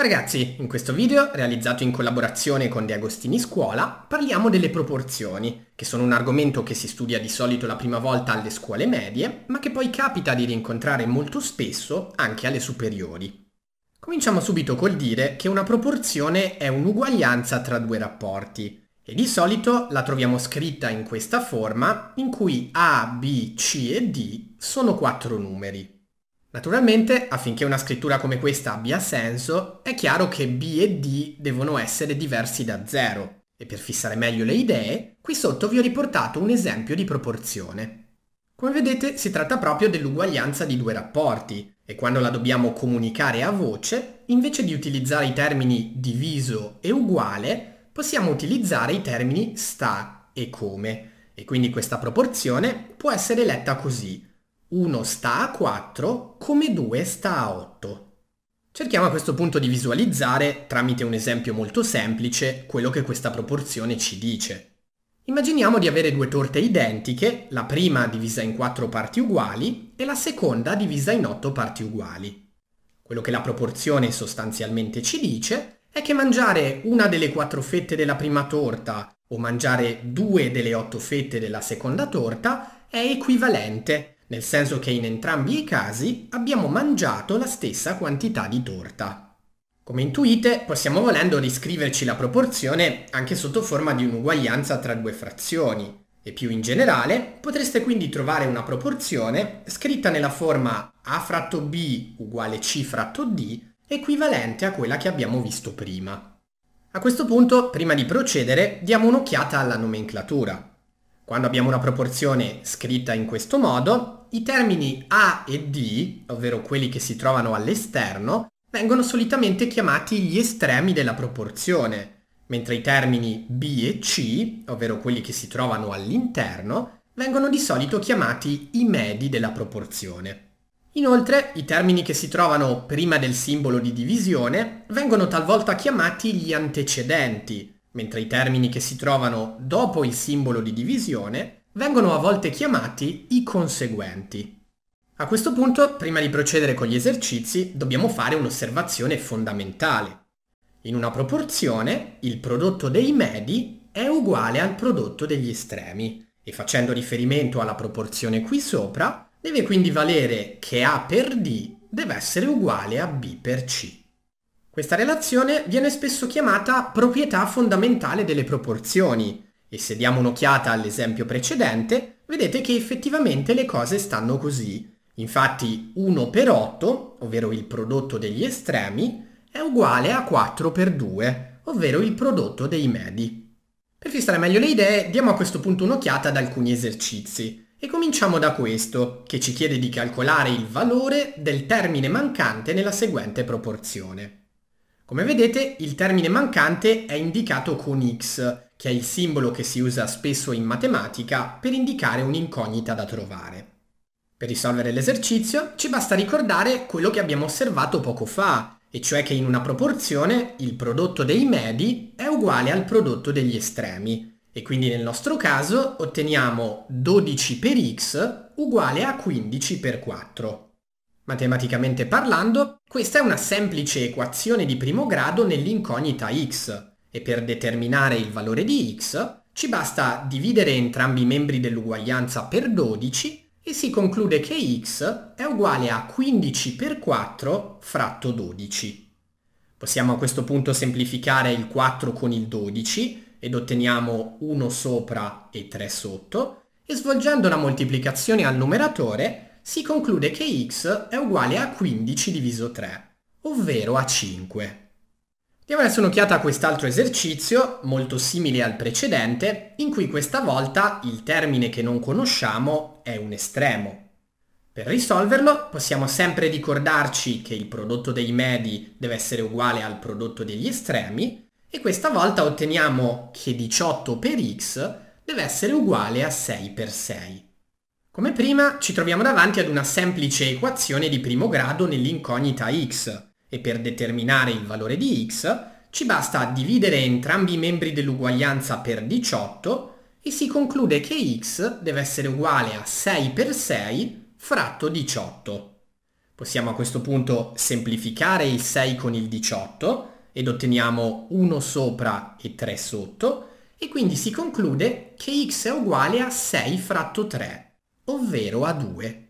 Ciao ragazzi, in questo video, realizzato in collaborazione con De Agostini Scuola, parliamo delle proporzioni, che sono un argomento che si studia di solito la prima volta alle scuole medie, ma che poi capita di rincontrare molto spesso anche alle superiori. Cominciamo subito col dire che una proporzione è un'uguaglianza tra due rapporti, e di solito la troviamo scritta in questa forma, in cui A, B, C e D sono quattro numeri. Naturalmente, affinché una scrittura come questa abbia senso, è chiaro che B e D devono essere diversi da zero. E per fissare meglio le idee, qui sotto vi ho riportato un esempio di proporzione. Come vedete si tratta proprio dell'uguaglianza di due rapporti e quando la dobbiamo comunicare a voce, invece di utilizzare i termini diviso e uguale, possiamo utilizzare i termini sta e come. E quindi questa proporzione può essere letta così. 1 sta a 4 come 2 sta a 8. Cerchiamo a questo punto di visualizzare, tramite un esempio molto semplice, quello che questa proporzione ci dice. Immaginiamo di avere due torte identiche, la prima divisa in quattro parti uguali e la seconda divisa in otto parti uguali. Quello che la proporzione sostanzialmente ci dice è che mangiare una delle quattro fette della prima torta o mangiare due delle otto fette della seconda torta è equivalente nel senso che in entrambi i casi abbiamo mangiato la stessa quantità di torta. Come intuite, possiamo volendo riscriverci la proporzione anche sotto forma di un'uguaglianza tra due frazioni, e più in generale potreste quindi trovare una proporzione scritta nella forma a fratto b uguale c fratto d equivalente a quella che abbiamo visto prima. A questo punto, prima di procedere, diamo un'occhiata alla nomenclatura. Quando abbiamo una proporzione scritta in questo modo, i termini A e D, ovvero quelli che si trovano all'esterno, vengono solitamente chiamati gli estremi della proporzione, mentre i termini B e C, ovvero quelli che si trovano all'interno, vengono di solito chiamati i medi della proporzione. Inoltre, i termini che si trovano prima del simbolo di divisione vengono talvolta chiamati gli antecedenti, mentre i termini che si trovano dopo il simbolo di divisione vengono a volte chiamati i conseguenti. A questo punto, prima di procedere con gli esercizi, dobbiamo fare un'osservazione fondamentale. In una proporzione, il prodotto dei medi è uguale al prodotto degli estremi e facendo riferimento alla proporzione qui sopra, deve quindi valere che A per D deve essere uguale a B per C. Questa relazione viene spesso chiamata proprietà fondamentale delle proporzioni, e se diamo un'occhiata all'esempio precedente, vedete che effettivamente le cose stanno così. Infatti 1 per 8, ovvero il prodotto degli estremi, è uguale a 4 per 2, ovvero il prodotto dei medi. Per fissare meglio le idee, diamo a questo punto un'occhiata ad alcuni esercizi. E cominciamo da questo, che ci chiede di calcolare il valore del termine mancante nella seguente proporzione. Come vedete, il termine mancante è indicato con x, che è il simbolo che si usa spesso in matematica per indicare un'incognita da trovare. Per risolvere l'esercizio ci basta ricordare quello che abbiamo osservato poco fa, e cioè che in una proporzione il prodotto dei medi è uguale al prodotto degli estremi, e quindi nel nostro caso otteniamo 12 per x uguale a 15 per 4. Matematicamente parlando, questa è una semplice equazione di primo grado nell'incognita x, e per determinare il valore di x ci basta dividere entrambi i membri dell'uguaglianza per 12 e si conclude che x è uguale a 15 per 4 fratto 12. Possiamo a questo punto semplificare il 4 con il 12 ed otteniamo 1 sopra e 3 sotto e svolgendo la moltiplicazione al numeratore si conclude che x è uguale a 15 diviso 3, ovvero a 5. Diamo adesso un'occhiata a quest'altro esercizio, molto simile al precedente, in cui questa volta il termine che non conosciamo è un estremo. Per risolverlo possiamo sempre ricordarci che il prodotto dei medi deve essere uguale al prodotto degli estremi e questa volta otteniamo che 18 per x deve essere uguale a 6 per 6. Come prima ci troviamo davanti ad una semplice equazione di primo grado nell'incognita x, e per determinare il valore di x ci basta dividere entrambi i membri dell'uguaglianza per 18 e si conclude che x deve essere uguale a 6 per 6 fratto 18. Possiamo a questo punto semplificare il 6 con il 18 ed otteniamo 1 sopra e 3 sotto e quindi si conclude che x è uguale a 6 fratto 3, ovvero a 2.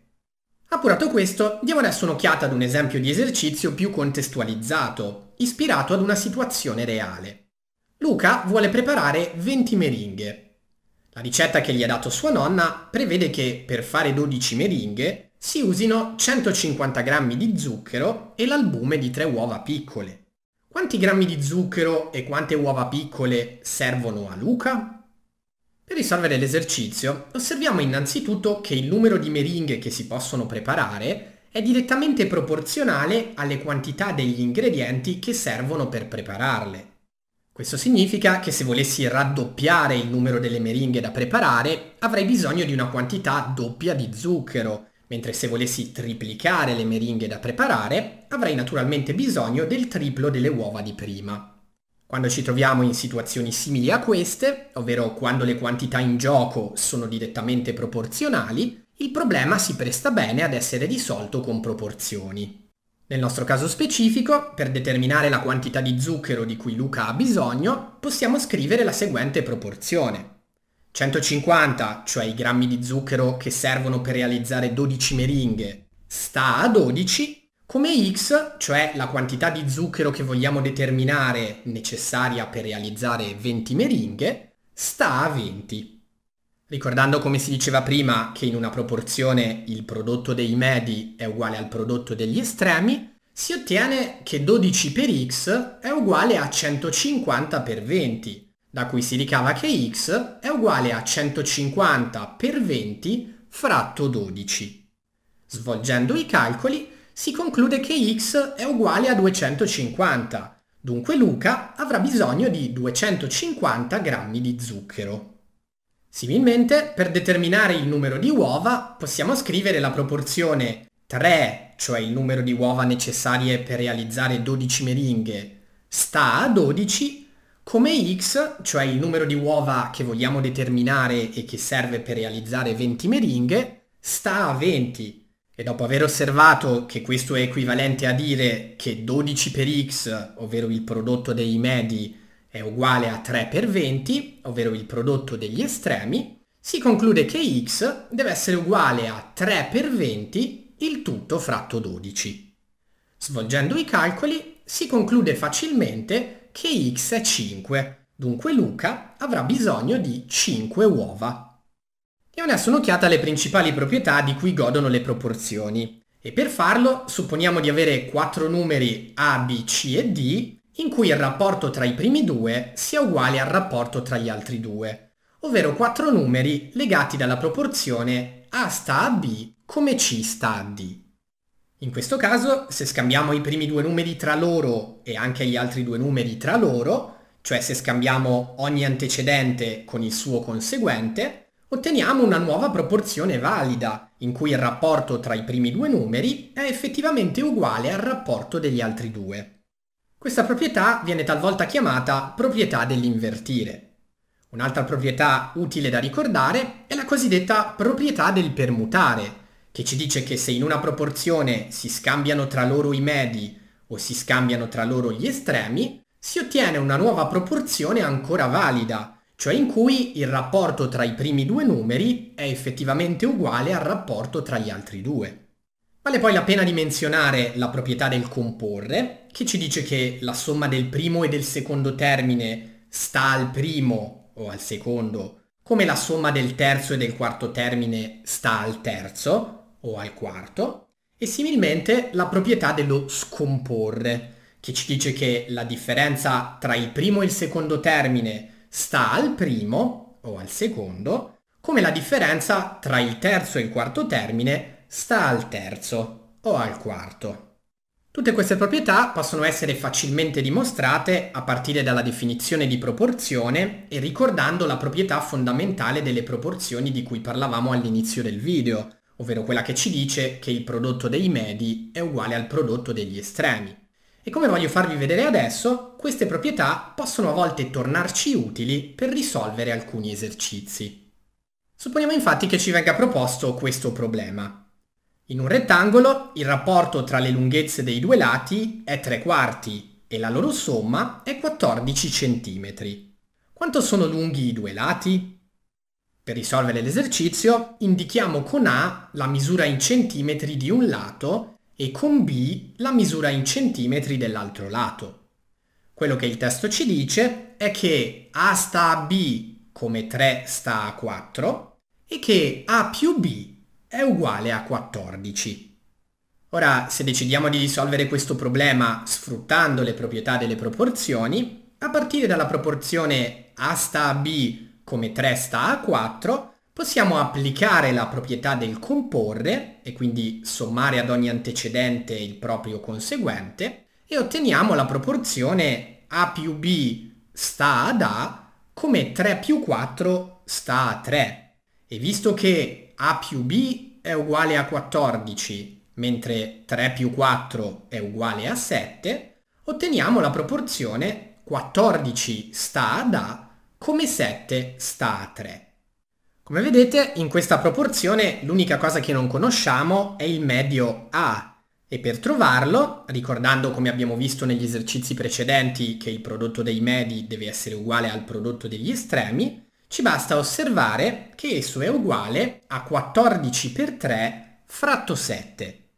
Appurato questo, diamo adesso un'occhiata ad un esempio di esercizio più contestualizzato, ispirato ad una situazione reale. Luca vuole preparare 20 meringhe. La ricetta che gli ha dato sua nonna prevede che, per fare 12 meringhe, si usino 150 g di zucchero e l'albume di 3 uova piccole. Quanti grammi di zucchero e quante uova piccole servono a Luca? Per risolvere l'esercizio, osserviamo innanzitutto che il numero di meringhe che si possono preparare è direttamente proporzionale alle quantità degli ingredienti che servono per prepararle. Questo significa che se volessi raddoppiare il numero delle meringhe da preparare, avrei bisogno di una quantità doppia di zucchero, mentre se volessi triplicare le meringhe da preparare, avrei naturalmente bisogno del triplo delle uova di prima. Quando ci troviamo in situazioni simili a queste, ovvero quando le quantità in gioco sono direttamente proporzionali, il problema si presta bene ad essere risolto con proporzioni. Nel nostro caso specifico, per determinare la quantità di zucchero di cui Luca ha bisogno, possiamo scrivere la seguente proporzione. 150, cioè i grammi di zucchero che servono per realizzare 12 meringhe, sta a 12 come x, cioè la quantità di zucchero che vogliamo determinare necessaria per realizzare 20 meringhe, sta a 20. Ricordando come si diceva prima che in una proporzione il prodotto dei medi è uguale al prodotto degli estremi, si ottiene che 12 per x è uguale a 150 per 20, da cui si ricava che x è uguale a 150 per 20 fratto 12. Svolgendo i calcoli si conclude che x è uguale a 250, dunque Luca avrà bisogno di 250 grammi di zucchero. Similmente, per determinare il numero di uova, possiamo scrivere la proporzione 3, cioè il numero di uova necessarie per realizzare 12 meringhe, sta a 12, come x, cioè il numero di uova che vogliamo determinare e che serve per realizzare 20 meringhe, sta a 20, e dopo aver osservato che questo è equivalente a dire che 12 per x, ovvero il prodotto dei medi, è uguale a 3 per 20, ovvero il prodotto degli estremi, si conclude che x deve essere uguale a 3 per 20 il tutto fratto 12. Svolgendo i calcoli si conclude facilmente che x è 5, dunque Luca avrà bisogno di 5 uova e adesso un'occhiata alle principali proprietà di cui godono le proporzioni. E per farlo supponiamo di avere quattro numeri A, B, C e D in cui il rapporto tra i primi due sia uguale al rapporto tra gli altri due, ovvero quattro numeri legati dalla proporzione A sta a B come C sta a D. In questo caso, se scambiamo i primi due numeri tra loro e anche gli altri due numeri tra loro, cioè se scambiamo ogni antecedente con il suo conseguente, otteniamo una nuova proporzione valida, in cui il rapporto tra i primi due numeri è effettivamente uguale al rapporto degli altri due. Questa proprietà viene talvolta chiamata proprietà dell'invertire. Un'altra proprietà utile da ricordare è la cosiddetta proprietà del permutare, che ci dice che se in una proporzione si scambiano tra loro i medi o si scambiano tra loro gli estremi, si ottiene una nuova proporzione ancora valida, cioè in cui il rapporto tra i primi due numeri è effettivamente uguale al rapporto tra gli altri due. Vale poi la pena di menzionare la proprietà del comporre, che ci dice che la somma del primo e del secondo termine sta al primo o al secondo, come la somma del terzo e del quarto termine sta al terzo o al quarto, e similmente la proprietà dello scomporre, che ci dice che la differenza tra il primo e il secondo termine sta al primo o al secondo, come la differenza tra il terzo e il quarto termine sta al terzo o al quarto. Tutte queste proprietà possono essere facilmente dimostrate a partire dalla definizione di proporzione e ricordando la proprietà fondamentale delle proporzioni di cui parlavamo all'inizio del video, ovvero quella che ci dice che il prodotto dei medi è uguale al prodotto degli estremi. E come voglio farvi vedere adesso, queste proprietà possono a volte tornarci utili per risolvere alcuni esercizi. Supponiamo infatti che ci venga proposto questo problema. In un rettangolo il rapporto tra le lunghezze dei due lati è 3 quarti e la loro somma è 14 cm. Quanto sono lunghi i due lati? Per risolvere l'esercizio indichiamo con A la misura in centimetri di un lato e con B la misura in centimetri dell'altro lato. Quello che il testo ci dice è che A sta a B come 3 sta a 4 e che A più B è uguale a 14. Ora, se decidiamo di risolvere questo problema sfruttando le proprietà delle proporzioni, a partire dalla proporzione A sta a B come 3 sta a 4, possiamo applicare la proprietà del comporre, e quindi sommare ad ogni antecedente il proprio conseguente, e otteniamo la proporzione A più B sta ad A come 3 più 4 sta a 3. E visto che A più B è uguale a 14, mentre 3 più 4 è uguale a 7, otteniamo la proporzione 14 sta ad A come 7 sta a 3. Come vedete in questa proporzione l'unica cosa che non conosciamo è il medio A e per trovarlo, ricordando come abbiamo visto negli esercizi precedenti che il prodotto dei medi deve essere uguale al prodotto degli estremi, ci basta osservare che esso è uguale a 14 per 3 fratto 7.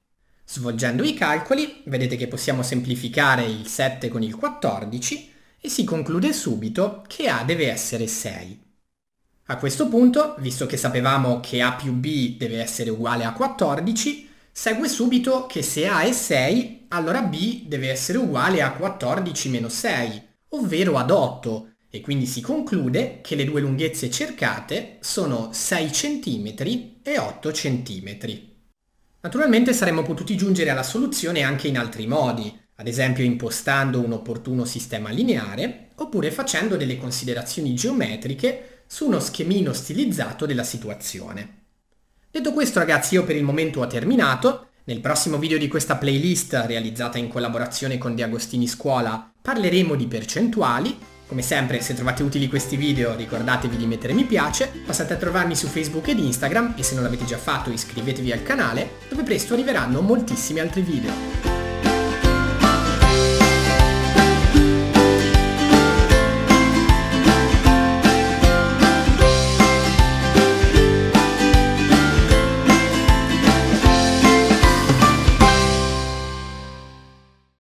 Svolgendo i calcoli vedete che possiamo semplificare il 7 con il 14 e si conclude subito che A deve essere 6. A questo punto, visto che sapevamo che a più b deve essere uguale a 14, segue subito che se a è 6, allora b deve essere uguale a 14 meno 6, ovvero ad 8, e quindi si conclude che le due lunghezze cercate sono 6 cm e 8 cm. Naturalmente saremmo potuti giungere alla soluzione anche in altri modi, ad esempio impostando un opportuno sistema lineare, oppure facendo delle considerazioni geometriche su uno schemino stilizzato della situazione. Detto questo ragazzi io per il momento ho terminato, nel prossimo video di questa playlist realizzata in collaborazione con De Agostini Scuola parleremo di percentuali, come sempre se trovate utili questi video ricordatevi di mettere mi piace, passate a trovarmi su Facebook ed Instagram e se non l'avete già fatto iscrivetevi al canale dove presto arriveranno moltissimi altri video.